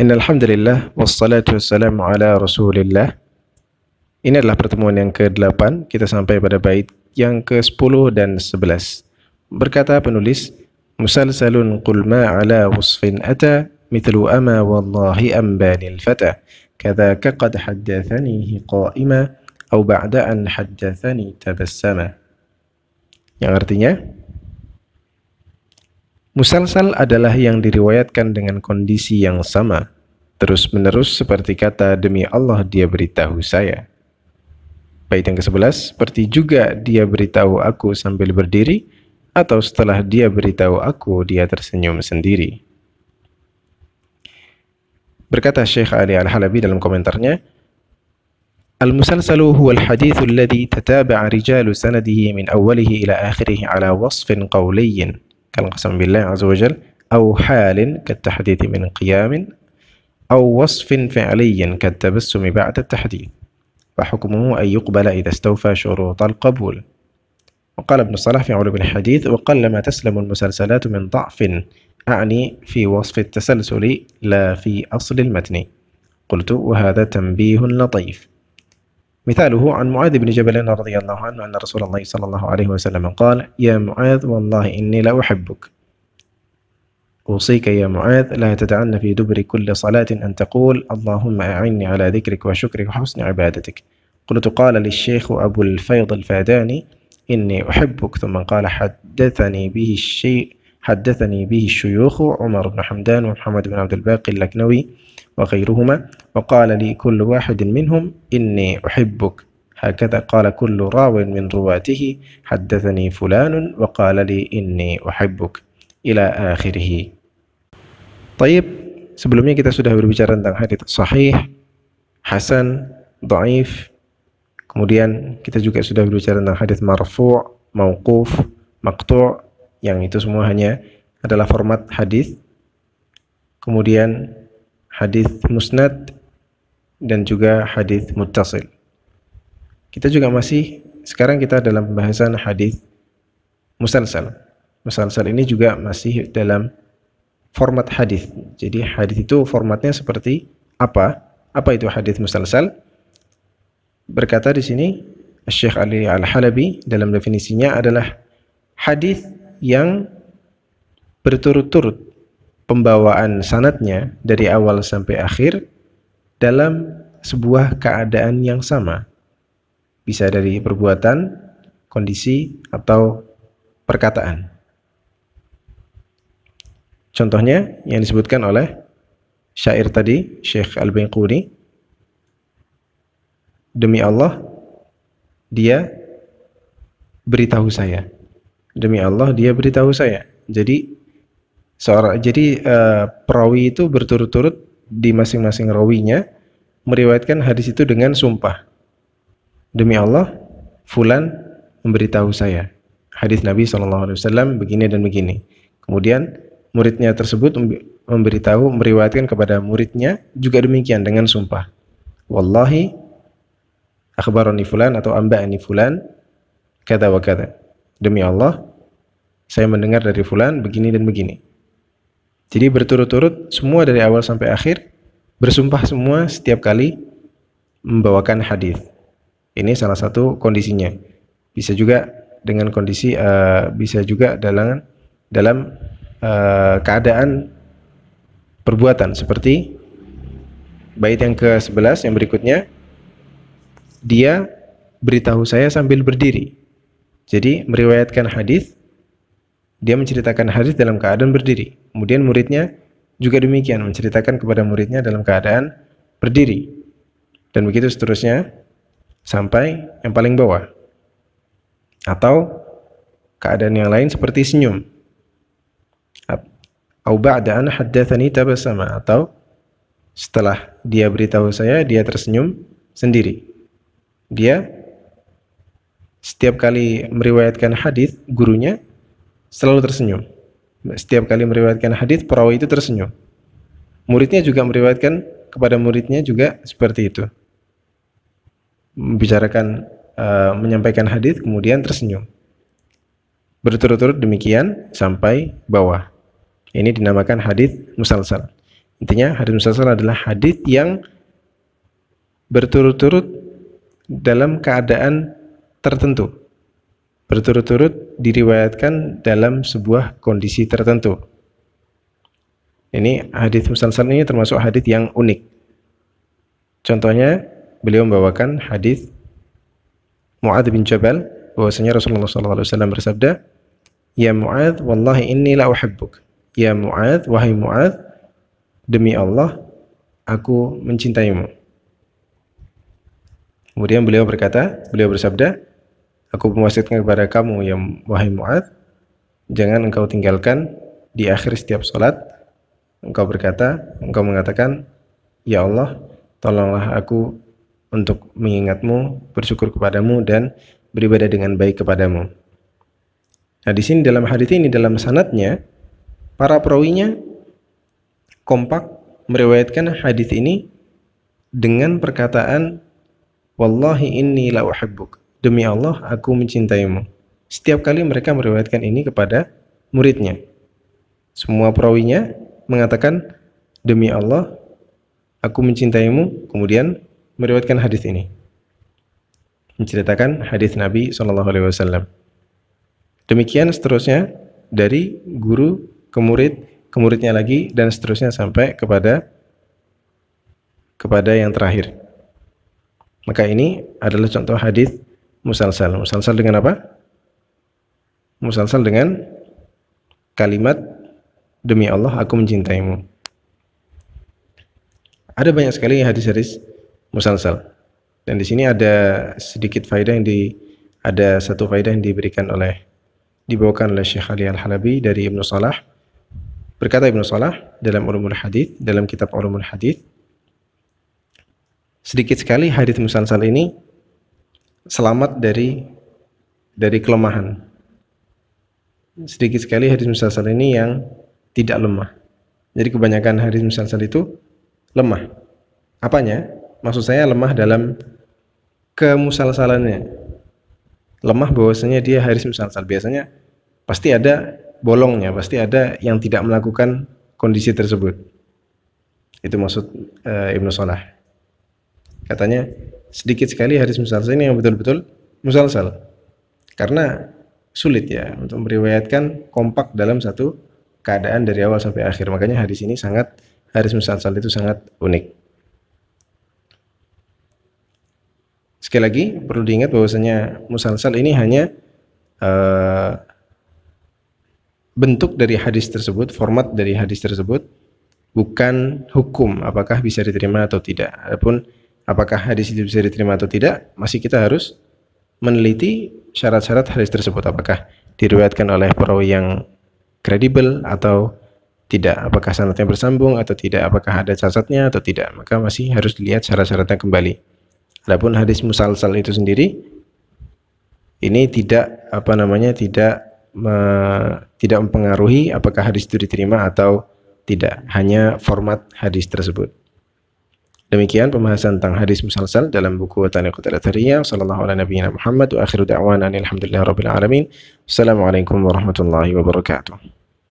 Innal hamdalillah wassalatu wassalamu ala Rasulillah. Ini adalah pertemuan yang ke-8, kita sampai pada bait yang ke-10 dan 11. Berkata penulis, Musalsalun qul ma ala wasfin ata mithlu ama wallahi ambanil fata. Kadhaka qad haddathanihi qa'ima au ba'da an haddathani tabassama. Yang artinya, Musalsal adalah yang diriwayatkan dengan kondisi yang sama, terus-menerus seperti kata demi Allah dia beritahu saya. Bait yang ke-11, seperti juga dia beritahu aku sambil berdiri, atau setelah dia beritahu aku, dia tersenyum sendiri. Berkata Syekh Ali Al-Halabi dalam komentarnya, المسلسل هو الحديث الذي تتابع رجال سنده من أوله إلى آخره على وصف قولي كالقسم بالله عز وجل أو حال كالتحديث من قيام أو وصف فعلي كالتبسم بعد التحديث فحكمه أن يقبل إذا استوفى شروط القبول وقال ابن صلاح في علوم الحديث وقلما تسلم المسلسلات من ضعف أعني في وصف التسلسل لا في أصل المتن قلت وهذا تنبيه لطيف مثاله عن معاذ بن جبل رضي الله عنه أن رسول الله صلى الله عليه وسلم قال يا معاذ والله إني لأحبك أوصيك يا معاذ لا تدعن في دبر كل صلاة أن تقول اللهم أعني على ذكرك وشكرك وحسن عبادتك قلت قال للشيخ أبو الفيض الفاداني إني أحبك ثم قال حدثني به الشيء حدثني به الشيوخ عمر بن حمدان ومحمد بن عبد الباقي اللكنوي وغيرهما وقال لي كل واحد منهم إني أحبك هكذا قال كل راو من رواته حدثني فلان وقال لي إني أحبك إلى آخره طيب sebelumnya kita sudah berbicara tentang hadits sahih, hasan, dhaif. Kemudian kita juga sudah berbicara tentang hadits marfu', mauquf, maqtu', yang itu semua hanya adalah format hadis. Kemudian hadis musnad dan juga hadis muttasil. Kita juga masih sekarang kita dalam pembahasan hadis musalsal. Musalsal ini juga masih dalam format hadis. Jadi hadis itu formatnya seperti apa? Apa itu hadis musalsal? Berkata di sini Syekh Ali Al-Halabi dalam definisinya adalah hadis yang berturut-turut pembawaan sanatnya dari awal sampai akhir dalam sebuah keadaan yang sama. Bisa dari perbuatan, kondisi, atau perkataan. Contohnya yang disebutkan oleh syair tadi, Syekh Al-Binquni, demi Allah, dia beritahu saya demi Allah dia beritahu saya. Jadi seorang jadi uh, perawi itu berturut-turut di masing-masing rawinya meriwayatkan hadis itu dengan sumpah. Demi Allah, fulan memberitahu saya hadis Nabi Shallallahu alaihi wasallam begini dan begini. Kemudian muridnya tersebut memberitahu meriwayatkan kepada muridnya juga demikian dengan sumpah. Wallahi akhbaroni fulan atau amba'ani fulan kata wa kata demi Allah saya mendengar dari fulan begini dan begini. Jadi berturut-turut semua dari awal sampai akhir bersumpah semua setiap kali membawakan hadis. Ini salah satu kondisinya. Bisa juga dengan kondisi uh, bisa juga dalam dalam uh, eh, keadaan perbuatan seperti bait yang ke-11 yang berikutnya dia beritahu saya sambil berdiri. Jadi meriwayatkan hadis, dia menceritakan hadis dalam keadaan berdiri. Kemudian muridnya juga demikian menceritakan kepada muridnya dalam keadaan berdiri. Dan begitu seterusnya sampai yang paling bawah. Atau keadaan yang lain seperti senyum. Au ba'da an haddatsani tabasama atau setelah dia beritahu saya dia tersenyum sendiri. Dia setiap kali meriwayatkan hadis gurunya selalu tersenyum. Setiap kali meriwayatkan hadis perawi itu tersenyum. Muridnya juga meriwayatkan kepada muridnya juga seperti itu. Membicarakan uh, menyampaikan hadis kemudian tersenyum. Berturut-turut demikian sampai bawah. Ini dinamakan hadis musalsal. Intinya hadis musalsal adalah hadis yang berturut-turut dalam keadaan tertentu. Berturut-turut diriwayatkan dalam sebuah kondisi tertentu. Ini hadis musalsal ini termasuk hadis yang unik. Contohnya beliau membawakan hadis Muad bin Jabal bahwasanya Rasulullah SAW bersabda, "Ya Muad, wallahi inni la uhibbuk." Ya Muad, wahai Muad, demi Allah aku mencintaimu. Kemudian beliau berkata, beliau bersabda, Aku mewasiatkan kepada kamu yang wahai Mu'ad, jangan engkau tinggalkan di akhir setiap sholat, engkau berkata, engkau mengatakan, Ya Allah, tolonglah aku untuk mengingatmu, bersyukur kepadamu, dan beribadah dengan baik kepadamu. Nah di sini dalam hadits ini dalam sanatnya para perawinya kompak meriwayatkan hadits ini dengan perkataan wallahi inni la uhibbuk Demi Allah, aku mencintaimu. Setiap kali mereka meriwayatkan ini kepada muridnya. Semua perawinya mengatakan, Demi Allah, aku mencintaimu. Kemudian meriwayatkan hadis ini. Menceritakan hadis Nabi saw. Demikian seterusnya dari guru ke murid, ke muridnya lagi dan seterusnya sampai kepada kepada yang terakhir. Maka ini adalah contoh hadis musalsal. Musalsal dengan apa? Musalsal dengan kalimat demi Allah aku mencintaimu. Ada banyak sekali hadis-hadis musalsal. Dan di sini ada sedikit faedah yang di ada satu faedah yang diberikan oleh dibawakan oleh Syekh Ali Al-Halabi dari Ibnu Salah. Berkata Ibnu Salah dalam Ulumul Hadis, dalam kitab Ulumul Hadis, sedikit sekali hadis musalsal ini selamat dari dari kelemahan. Sedikit sekali hadis musalsal ini yang tidak lemah. Jadi kebanyakan hadis musalsal itu lemah. Apanya? Maksud saya lemah dalam kemusalsalannya. Lemah bahwasanya dia hadis musalsal. Biasanya pasti ada bolongnya, pasti ada yang tidak melakukan kondisi tersebut. Itu maksud e, Ibnu Salah. Katanya sedikit sekali hadis musalsal ini yang betul-betul musalsal karena sulit ya untuk meriwayatkan kompak dalam satu keadaan dari awal sampai akhir makanya hadis ini sangat hadis musalsal itu sangat unik sekali lagi perlu diingat bahwasanya musalsal ini hanya uh, bentuk dari hadis tersebut format dari hadis tersebut bukan hukum apakah bisa diterima atau tidak adapun apakah hadis itu bisa diterima atau tidak, masih kita harus meneliti syarat-syarat hadis tersebut. Apakah diriwayatkan oleh perawi yang kredibel atau tidak, apakah sanatnya bersambung atau tidak, apakah ada cacatnya atau tidak. Maka masih harus dilihat syarat-syaratnya kembali. Adapun hadis musalsal itu sendiri, ini tidak apa namanya tidak me, tidak mempengaruhi apakah hadis itu diterima atau tidak hanya format hadis tersebut Demikian pembahasan tentang hadis musalsal dalam buku tanya al-Athariyah sallallahu ala nabiyina Muhammad wa akhiru da'wana alhamdulillah rabbil alamin. Assalamualaikum warahmatullahi wabarakatuh.